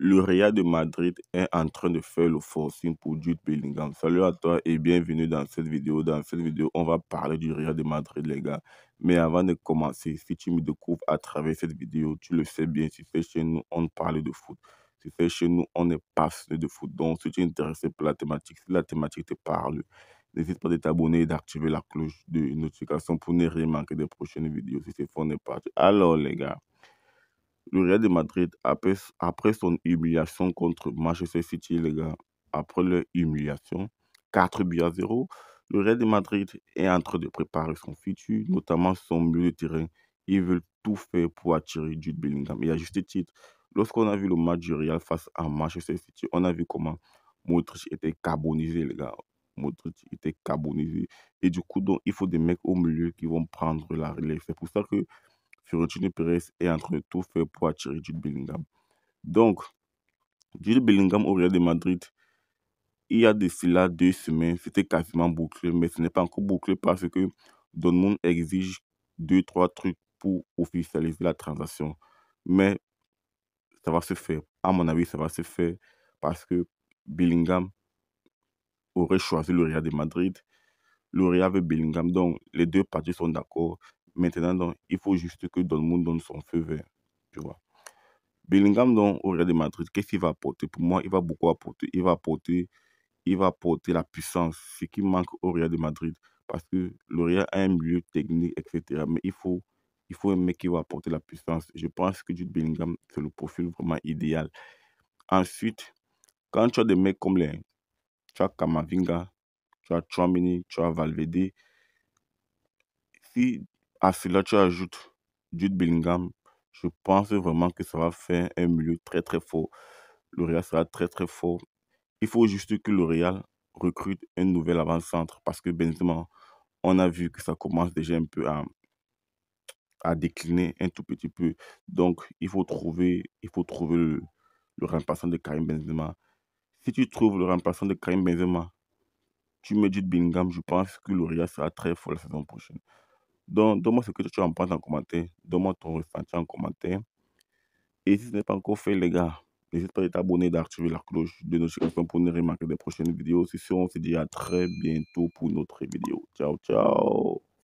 Le Real de Madrid est en train de faire le forcing pour Jude Bellingham. Salut à toi et bienvenue dans cette vidéo. Dans cette vidéo, on va parler du Real de Madrid, les gars. Mais avant de commencer, si tu me découvres à travers cette vidéo, tu le sais bien, si c'est chez nous, on parle de foot. Si c'est chez nous, on est passionné de foot. Donc, si tu es intéressé par la thématique, si la thématique te parle, n'hésite pas à t'abonner et d'activer la cloche de notification pour ne rien manquer des prochaines vidéos. Si c'est fort, on est parti. Alors, les gars le Real de Madrid, après, après son humiliation contre Manchester City, les gars, après leur humiliation, 4 buts à 0, le Real de Madrid est en train de préparer son futur, notamment son milieu de terrain. Ils veulent tout faire pour attirer Jude Bellingham. Et à juste titre, lorsqu'on a vu le match du Real face à Manchester City, on a vu comment Modric était carbonisé, les gars. Modric était carbonisé. Et du coup, donc, il faut des mecs au milieu qui vont prendre la relève. C'est pour ça que Fiorentino Perez est entre tout faire pour attirer Jude Bellingham. Donc, Jude Bellingham au Real de Madrid, il y a d'ici là deux semaines, c'était quasiment bouclé, mais ce n'est pas encore bouclé parce que monde exige deux, trois trucs pour officialiser la transaction. Mais ça va se faire. À mon avis, ça va se faire parce que Bellingham aurait choisi le Real de Madrid. Le Real veut Bellingham, donc les deux parties sont d'accord. Maintenant, donc, il faut juste que monde donne son feu vert, tu vois. Bellingham, donc, au Real de Madrid, qu'est-ce qu'il va apporter Pour moi, il va beaucoup apporter. Il va apporter, il va apporter la puissance, ce qui manque au Real de Madrid. Parce que le Real a un milieu technique, etc. Mais il faut, il faut un mec qui va apporter la puissance. Je pense que Jude Bellingham, c'est le profil vraiment idéal. Ensuite, quand tu as des mecs comme les... Tu as Kamavinga, tu as Chamini, tu as Valverde. Si à cela, tu ajoutes Jude Bellingham. Je pense vraiment que ça va faire un milieu très très fort. Le Real sera très très fort. Il faut juste que le Real recrute un nouvel avant-centre parce que Benzema, on a vu que ça commence déjà un peu à, à décliner un tout petit peu. Donc, il faut trouver, il faut trouver le, remplaçant de Karim Benzema. Si tu trouves le remplaçant de Karim Benzema, tu mets Jude Bellingham, je pense que le Real sera très fort la saison prochaine donne-moi ce que tu en penses en commentaire. Donne-moi ton ressenti en commentaire. Et si ce n'est pas encore fait, les gars, n'hésite pas à t'abonner, d'activer la cloche de notification pour ne remarquer des prochaines vidéos. Si sûr, on se dit à très bientôt pour une autre vidéo. Ciao, ciao.